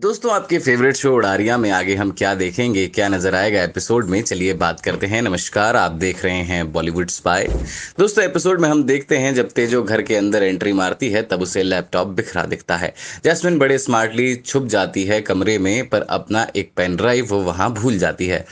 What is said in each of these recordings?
दोस्तों आपके favourite show उड़ारिया में आगे हम क्या देखेंगे क्या नजर आएगा एपिसोड में चलिए बात करते हैं नमस्कार आप देख रहे हैं बॉलीवुड स्पाई दोस्तों एपिसोड में हम देखते हैं जब तेजो घर के अंदर एंट्री मारती है तब उसे लैपटॉप बिखरा दिखता है जैस्मिन बड़े स्मार्टली छुप जाती है कमरे में पर अपना एक पेन ड्राइव वो वहां भूल जाती है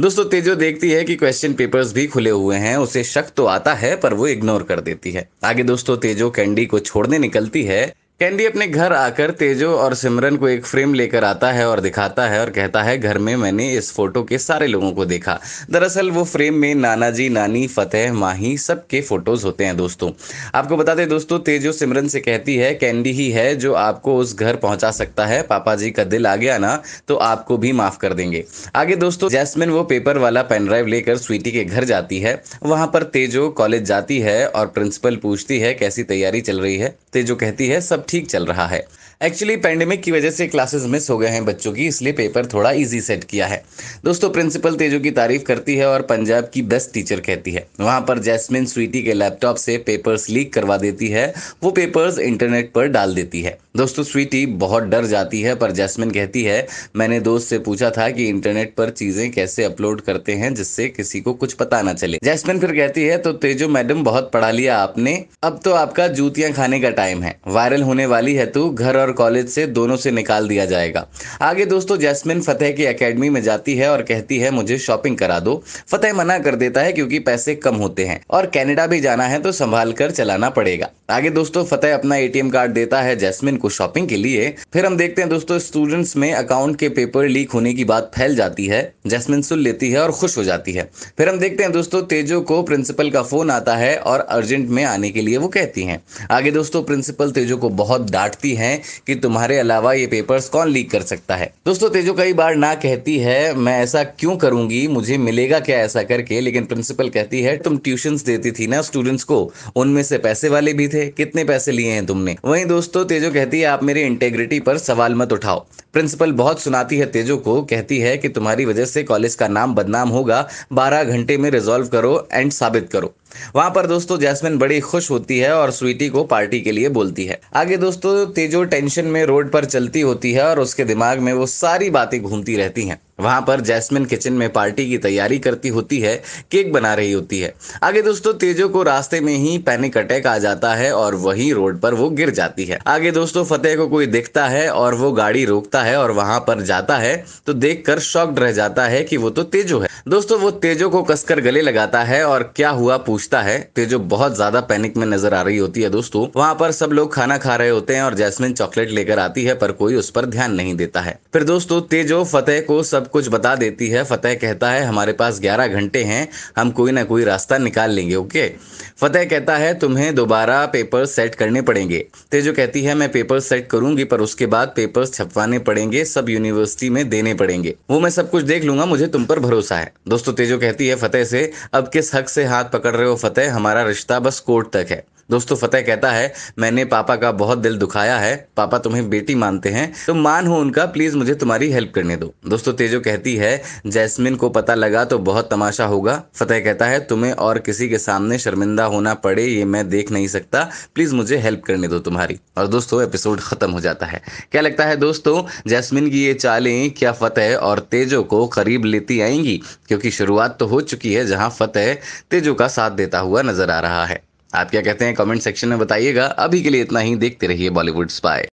दोस्तों तेजो देखती है कि क्वेश्चन पेपर्स भी खुले हुए हैं उसे शक तो आता है पर वो इग्नोर कर देती है आगे दोस्तों तेजो कैंडी को छोड़ने निकलती है कैंडी अपने घर आकर तेजो और सिमरन को एक फ्रेम लेकर आता है और दिखाता है और कहता है घर में मैंने इस फोटो के सारे लोगों को देखा दरअसल वो फ्रेम में नाना जी नानी फतेह माही सबके फोटोज होते हैं दोस्तों आपको बता दें दोस्तों तेजो सिमरन से कहती है कैंडी ही है जो आपको उस घर पहुंचा सकता है पापा जी का दिल आ गया ना तो आपको भी माफ कर देंगे आगे दोस्तों जैसमिन वो पेपर वाला पेनड्राइव लेकर स्वीटी के घर जाती है वहां पर तेजो कॉलेज जाती है और प्रिंसिपल पूछती है कैसी तैयारी चल रही है तेजो कहती है सब ठीक चल रहा है एक्चुअली पेंडेमिक की वजह से क्लासेस मिस हो गए हैं बच्चों की इसलिए पेपर थोड़ा इजी सेट किया है दोस्तों प्रिंसिपल तेजू की तारीफ करती है और पंजाब की बेस्ट टीचर कहती है वहां पर जैस्मिन स्वीटी के लैपटॉप से पेपर्स लीक करवा देती है वो पेपर्स इंटरनेट पर डाल देती है दोस्तों स्वीटी बहुत डर जाती है पर जैस्मिन कहती है मैंने दोस्त से पूछा था कि इंटरनेट पर चीज़ें कैसे अपलोड करते हैं जिससे किसी को कुछ पता ना चले जैस्मिन फिर कहती है तो तेजो मैडम बहुत पढ़ा लिया आपने अब तो आपका जूतियां खाने का टाइम है वायरल होने होने वाली हेतु तो घर और कॉलेज से दोनों से निकाल दिया जाएगा आगे दोस्तों जैस्मिन फतेह की एकेडमी में जाती है और कहती है मुझे शॉपिंग करा दो फतेह मना कर देता है क्योंकि पैसे कम होते हैं और कैनेडा भी जाना है तो संभाल कर चलाना पड़ेगा आगे दोस्तों फतेह अपना ए कार्ड देता है जैस्मिन को शॉपिंग के लिए फिर हम देखते हैं दोस्तों स्टूडेंट्स में अकाउंट के पेपर लीक होने की बात फैल जाती है जैस्मिन सुन लेती है और खुश हो जाती है फिर हम देखते हैं दोस्तों तेजो को प्रिंसिपल का फोन आता है और अर्जेंट में आने के लिए वो कहती है आगे दोस्तों प्रिंसिपल तेजो को बहुत बहुत डांटती हैं कि तुम्हारे अलावा ये पेपर्स कौन लीक कर सकता है दोस्तों तेजो कई बार ना कहती है मैं ऐसा क्यों करूंगी मुझे मिलेगा क्या ऐसा करके लेकिन प्रिंसिपल कहती है तुम ट्यूशन देती थी ना स्टूडेंट्स को उनमें से पैसे वाले भी थे कितने पैसे लिए हैं तुमने वही दोस्तों तेजो कहती है आप मेरी इंटेग्रिटी पर सवाल मत उठाओ प्रिंसिपल बहुत सुनाती है तेजो को कहती है कि तुम्हारी वजह से कॉलेज का नाम बदनाम होगा बारह घंटे में रिजोल्व करो एंड साबित करो वहां पर दोस्तों जैस्मिन बड़ी खुश होती है और स्वीटी को पार्टी के लिए बोलती है आगे दोस्तों तेजो टेंशन में रोड पर चलती होती है और उसके दिमाग में वो सारी बातें घूमती रहती हैं वहां पर जैस्मिन किचन में पार्टी की तैयारी करती होती है केक बना रही होती है आगे दोस्तों तेजो को रास्ते में ही पैनिक अटैक आ जाता है और वही रोड पर वो गिर जाती है आगे दोस्तों फतेह को कोई दिखता है और वो गाड़ी रोकता है और वहां पर जाता है तो देख शॉक्ड रह जाता है कि वो तो तेजो है दोस्तों वो तेजो को कसकर गले लगाता है और क्या हुआ पूछता है तेजो बहुत ज्यादा पैनिक में नजर आ रही होती है दोस्तों वहां पर सब लोग खाना खा रहे होते हैं और जैस्मिन चॉकलेट लेकर आती है पर कोई उस पर ध्यान नहीं देता है फिर दोस्तों तेजो फतेह को सब कुछ बता देती है फतेह कहता है हमारे पास ग्यारह घंटे हैं हम कोई ना कोई रास्ता निकाल लेंगे ओके फतेह कहता है तुम्हें दोबारा पेपर सेट करने पड़ेंगे तेजो कहती है मैं पेपर सेट करूंगी पर उसके बाद पेपर छपवाने पड़ेंगे सब यूनिवर्सिटी में देने पड़ेंगे वो मैं सब कुछ देख लूंगा मुझे तुम पर भरोसा है दोस्तों तेजो कहती है फतेह से अब किस हक से हाथ पकड़ रहे हो फतेह हमारा रिश्ता बस कोर्ट तक है दोस्तों फतेह कहता है मैंने पापा का बहुत दिल दुखाया है पापा तुम्हें बेटी मानते हैं तो मान हो उनका प्लीज मुझे तुम्हारी हेल्प करने दो दोस्तों तेजो जो कहती है जैस्मिन को पता लगा तो बहुत तमाशा होगा फतेह कहता है तुम्हें और किसी के सामने शर्मिंदा होना पड़े ये मैं देख नहीं सकता प्लीज़ मुझे हेल्प करने दो तुम्हारी और दोस्तों एपिसोड ख़त्म हो जाता है क्या लगता है दोस्तों जैस्मिन की ये चालें क्या फतेह और तेजो को करीब लेती आएंगी क्योंकि शुरुआत तो हो चुकी है जहां फतेह तेजो का साथ देता हुआ नजर आ रहा है आप क्या कहते हैं कमेंट सेक्शन में बताइएगा अभी के लिए इतना ही देखते रहिए बॉलीवुड स्पाई